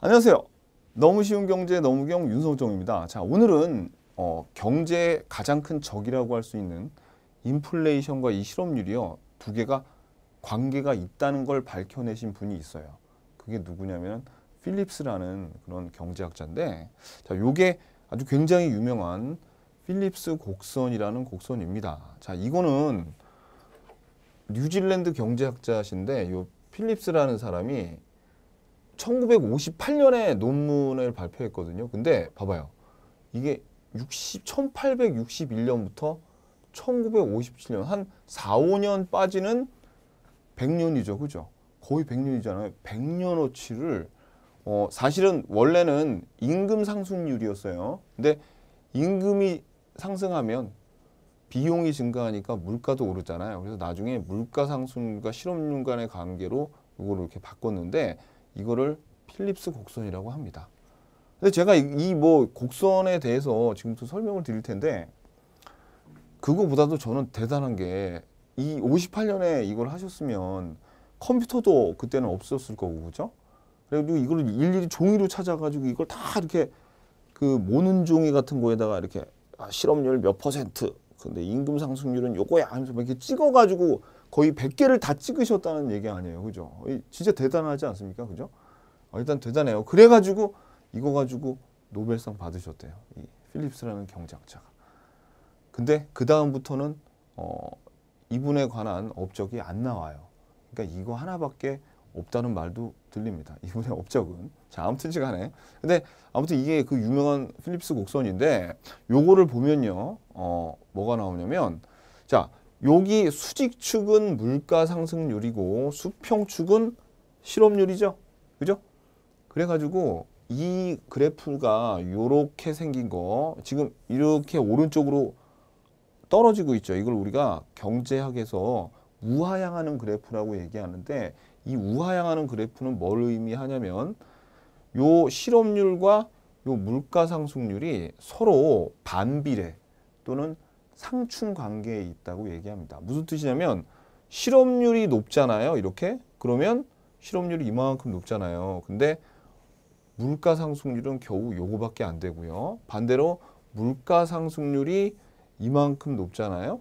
안녕하세요. 너무 쉬운 경제 너무경 윤성종입니다. 자 오늘은 어, 경제의 가장 큰 적이라고 할 수 있는 인플레이션과 이 실업률이요 두 개가 관계가 있다는 걸 밝혀내신 분이 있어요. 그게 누구냐면 필립스라는 그런 경제학자인데 자 요게 아주 굉장히 유명한 필립스 곡선이라는 곡선입니다. 자 이거는 뉴질랜드 경제학자신데 요 필립스라는 사람이 1958년에 논문을 발표했거든요. 근데 봐봐요. 이게 60, 1861년부터 1957년 한 4, 5년 빠지는 100년이죠. 그죠? 거의 100년이잖아요. 100년어치를 어, 사실은 원래는 임금 상승률이었어요. 근데 임금이 상승하면 비용이 증가하니까 물가도 오르잖아요. 그래서 나중에 물가 상승과 실업률 간의 관계로 이거를 이렇게 바꿨는데 이거를 필립스 곡선이라고 합니다. 근데 제가 이 뭐 곡선에 대해서 지금부터 설명을 드릴 텐데 그거보다도 저는 대단한 게 이 58년에 이걸 하셨으면 컴퓨터도 그때는 없었을 거고 그죠? 그리고 이걸 일일이 종이로 찾아가지고 이걸 다 이렇게 그 모는 종이 같은 거에다가 이렇게 아, 실업률 몇 퍼센트 근데 임금 상승률은 요거야 하면서 막 이렇게 찍어가지고 거의 100개를 다 찍으셨다는 얘기 아니에요. 그죠? 진짜 대단하지 않습니까? 그죠? 아, 일단 대단해요. 그래가지고 이거 가지고 노벨상 받으셨대요. 이 필립스라는 경제학자가. 근데 그 다음부터는 어, 이분에 관한 업적이 안 나와요. 그러니까 이거 하나밖에 없다는 말도 들립니다. 이분의 업적은. 자, 아무튼시 간에. 근데 아무튼 이게 그 유명한 필립스 곡선인데 요거를 보면요. 어, 뭐가 나오냐면 자, 여기 수직축은 물가 상승률이고 수평축은 실업률이죠. 그죠? 그래가지고 이 그래프가 이렇게 생긴 거 지금 이렇게 오른쪽으로 떨어지고 있죠. 이걸 우리가 경제학에서 우하향하는 그래프라고 얘기하는데 이 우하향하는 그래프는 뭘 의미하냐면 요 실업률과 요 물가 상승률이 서로 반비례 또는 상충 관계에 있다고 얘기합니다. 무슨 뜻이냐면 실업률이 높잖아요. 이렇게 그러면 실업률이 이만큼 높잖아요. 근데 물가 상승률은 겨우 요거밖에 안 되고요. 반대로 물가 상승률이 이만큼 높잖아요.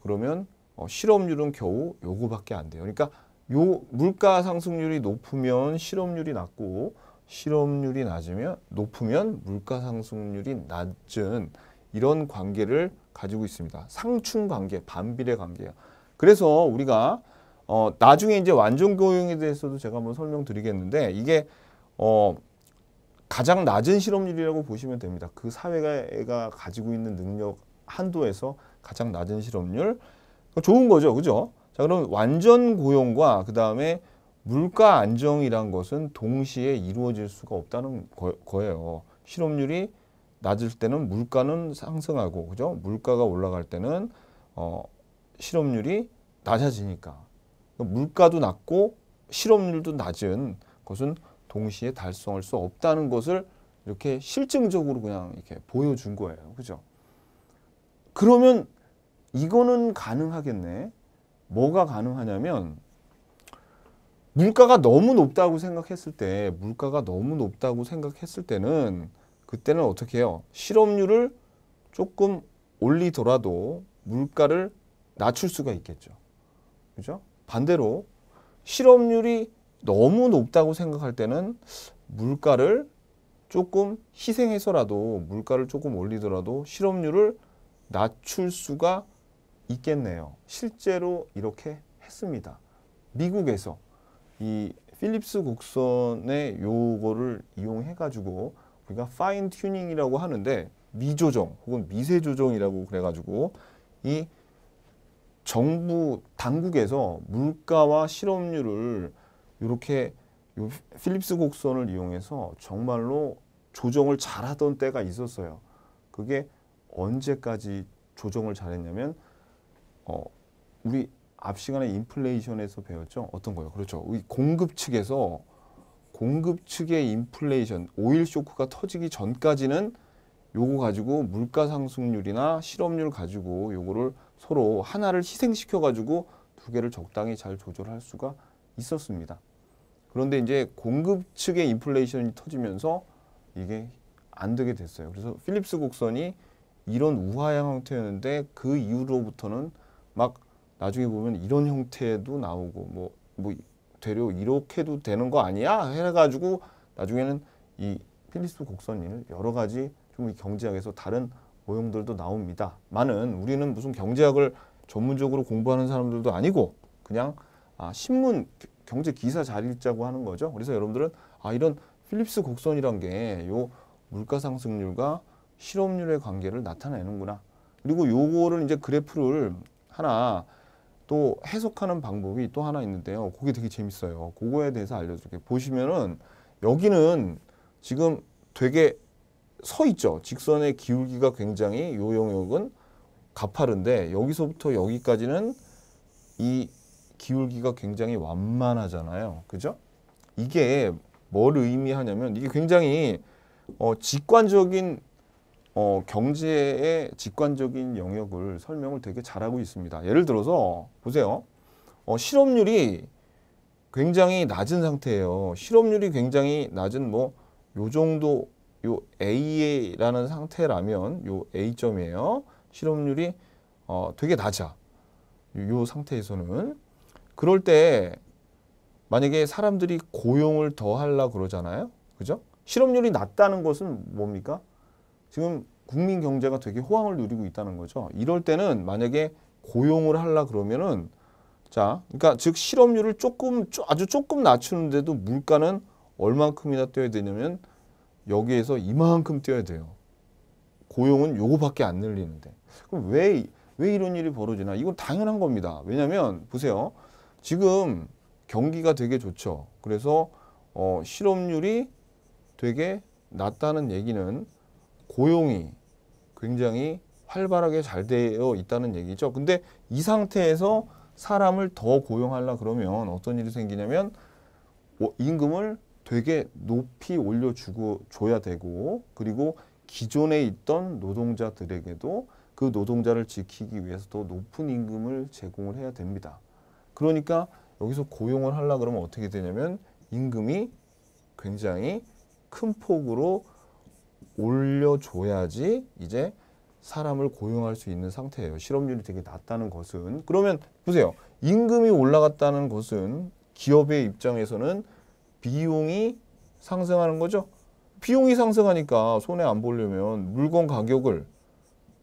그러면 어, 실업률은 겨우 요거밖에 안 돼요. 그러니까 요 물가 상승률이 높으면 실업률이 낮고 실업률이 낮으면 높으면 물가 상승률이 낮은 이런 관계를 가지고 있습니다. 상충 관계, 반비례 관계예요. 그래서 우리가 어, 나중에 이제 완전 교형에 대해서도 제가 한번 설명드리겠는데 이게 어, 가장 낮은 실업률이라고 보시면 됩니다. 그 사회가 가지고 있는 능력 한도에서 가장 낮은 실업률. 좋은 거죠. 그죠? 자, 그럼 완전 고용과 그 다음에 물가 안정이란 것은 동시에 이루어질 수가 없다는 거, 예요 실업률이 낮을 때는 물가는 상승하고 그죠? 물가가 올라갈 때는 어, 실업률이 낮아지니까 물가도 낮고 실업률도 낮은 것은 동시에 달성할 수 없다는 것을 이렇게 실증적으로 그냥 이렇게 보여준 거예요. 그죠? 그러면 이거는 가능하겠네. 뭐가 가능하냐면 물가가 너무 높다고 생각했을 때 물가가 너무 높다고 생각했을 때는 그때는 어떻게 해요? 실업률을 조금 올리더라도 물가를 낮출 수가 있겠죠. 그죠? 반대로 실업률이 너무 높다고 생각할 때는 물가를 조금 희생해서라도 물가를 조금 올리더라도 실업률을 낮출 수가 있겠네요. 실제로 이렇게 했습니다. 미국에서 이 필립스 곡선의 요거를 이용해 가지고 우리가 파인 튜닝이라고 하는데 미조정 혹은 미세 조정이라고 그래가지고 이 정부 당국에서 물가와 실업률을 이렇게 필립스 곡선을 이용해서 정말로 조정을 잘하던 때가 있었어요. 그게 언제까지 조정을 잘했냐면 어, 우리 앞 시간에 인플레이션에서 배웠죠. 어떤 거요? 그렇죠. 우리 공급 측에서 공급 측의 인플레이션, 오일 쇼크가 터지기 전까지는 요거 가지고 물가 상승률이나 실업률 가지고 요거를 서로 하나를 희생시켜 가지고 두 개를 적당히 잘 조절할 수가 있었습니다. 그런데 이제 공급 측의 인플레이션이 터지면서 이게 안 되게 됐어요. 그래서 필립스 곡선이 이런 우하향 형태였는데 그 이후로부터는 막 나중에 보면 이런 형태도 나오고 뭐, 뭐 되려 이렇게 도 되는 거 아니야? 해가지고 나중에는 이 필리스 곡선일 여러 가지 좀 경제학에서 다른 모형들도 나옵니다. 많은 우리는 무슨 경제학을 전문적으로 공부하는 사람들도 아니고 그냥 아, 신문 경제 기사 잘 읽자고 하는 거죠. 그래서 여러분들은 아 이런 필립스 곡선이란 게 요 물가 상승률과 실업률의 관계를 나타내는구나. 그리고 요거를 이제 그래프를 하나 또 해석하는 방법이 또 하나 있는데요. 그게 되게 재밌어요. 그거에 대해서 알려줄게요. 보시면은 여기는 지금 되게 서 있죠. 직선의 기울기가 굉장히 요 영역은 가파른데 여기서부터 여기까지는 이 기울기가 굉장히 완만하잖아요. 그죠? 이게 뭘 의미하냐면 이게 굉장히 어, 직관적인 어, 경제의 직관적인 영역을 설명을 되게 잘하고 있습니다. 예를 들어서 보세요. 어, 실업률이 굉장히 낮은 상태예요. 실업률이 굉장히 낮은 뭐 요 정도 요 A라는 상태라면 요 A점이에요. 실업률이 어, 되게 낮아. 요 상태에서는 그럴 때 만약에 사람들이 고용을 더 하려 고 그러잖아요. 그죠? 실업률이 낮다는 것은 뭡니까? 지금 국민 경제가 되게 호황을 누리고 있다는 거죠. 이럴 때는 만약에 고용을 하려 그러면은 자, 그러니까 즉 실업률을 조금 아주 조금 낮추는데도 물가는 얼만큼이나 뛰어야 되냐면 여기에서 이만큼 뛰어야 돼요. 고용은 요거밖에 안 늘리는데. 그럼 왜, 왜 이런 일이 벌어지나? 이건 당연한 겁니다. 왜냐면 보세요. 지금 경기가 되게 좋죠. 그래서 어, 실업률이 되게 낮다는 얘기는 고용이 굉장히 활발하게 잘 되어 있다는 얘기죠. 근데 이 상태에서 사람을 더 고용하려 그러면 어떤 일이 생기냐면 임금을 되게 높이 올려주고 줘야 되고 그리고 기존에 있던 노동자들에게도 그 노동자를 지키기 위해서 더 높은 임금을 제공을 해야 됩니다. 그러니까 여기서 고용을 하려 그러면 어떻게 되냐면 임금이 굉장히 큰 폭으로 올려줘야지 이제 사람을 고용할 수 있는 상태예요. 실업률이 되게 낮다는 것은 그러면 보세요. 임금이 올라갔다는 것은 기업의 입장에서는 비용이 상승하는 거죠. 비용이 상승하니까 손해 안 보려면 물건 가격을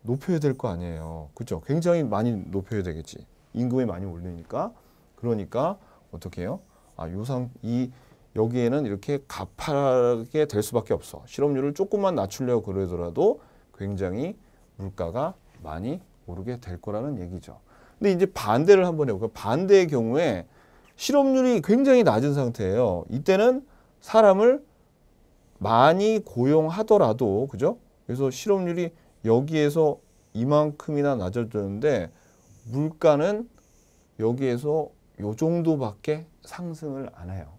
높여야 될 거 아니에요. 그죠? 렇 굉장히 많이 높여야 되겠지. 임금이 많이 올리니까. 그러니까 어떻게 해요? 아, 요상 이 여기에는 이렇게 가파르게 될 수밖에 없어. 실업률을 조금만 낮추려고 그러더라도 굉장히 물가가 많이 오르게 될 거라는 얘기죠. 근데 이제 반대를 한번 해볼까요? 반대의 경우에 실업률이 굉장히 낮은 상태예요. 이때는 사람을 많이 고용하더라도 그죠? 그래서 실업률이 여기에서 이만큼이나 낮아졌는데 물가는 여기에서 요 정도밖에 상승을 안 해요.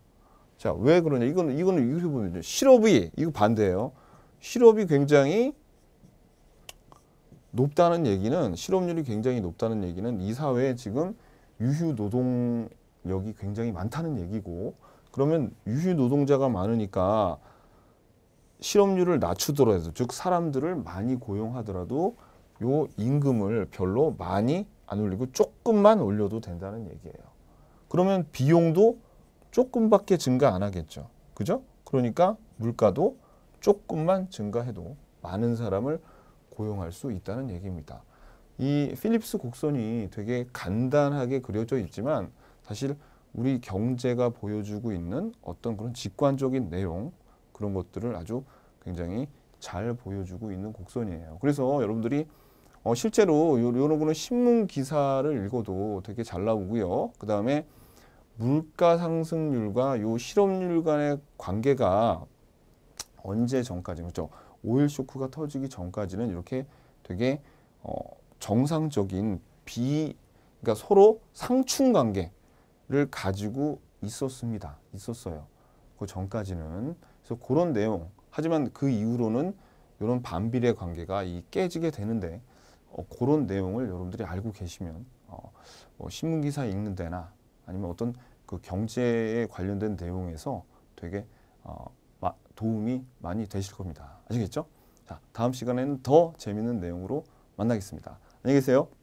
자, 왜 그러냐? 이거는 이거는 이렇게 보면 실업이 이거 반대예요. 실업이 굉장히 높다는 얘기는 실업률이 굉장히 높다는 얘기는 이 사회에 지금 유휴 노동력이 굉장히 많다는 얘기고 그러면 유휴 노동자가 많으니까 실업률을 낮추더라도 즉 사람들을 많이 고용하더라도 요 임금을 별로 많이 안 올리고 조금만 올려도 된다는 얘기예요. 그러면 비용도 조금밖에 증가 안 하겠죠. 그죠? 그러니까 물가도 조금만 증가해도 많은 사람을 고용할 수 있다는 얘기입니다. 이 필립스 곡선이 되게 간단하게 그려져 있지만 사실 우리 경제가 보여주고 있는 어떤 그런 직관적인 내용 그런 것들을 아주 굉장히 잘 보여주고 있는 곡선이에요. 그래서 여러분들이 어 실제로 요, 런 거는 신문 기사를 읽어도 되게 잘 나오고요. 그 다음에 물가 상승률과 요 실업률 간의 관계가 언제 전까지 그렇죠? 오일 쇼크가 터지기 전까지는 이렇게 되게 어, 정상적인 비 그러니까 서로 상충 관계를 가지고 있었습니다. 있었어요. 그 전까지는 그래서 그런 내용. 하지만 그 이후로는 이런 반비례 관계가 이 깨지게 되는데 어, 그런 내용을 여러분들이 알고 계시면 어, 뭐 신문 기사 읽는 데나 아니면 어떤 그 경제에 관련된 내용에서 되게 어, 도움이 많이 되실 겁니다. 아시겠죠? 자, 다음 시간에는 더 재밌는 내용으로 만나겠습니다. 안녕히 계세요.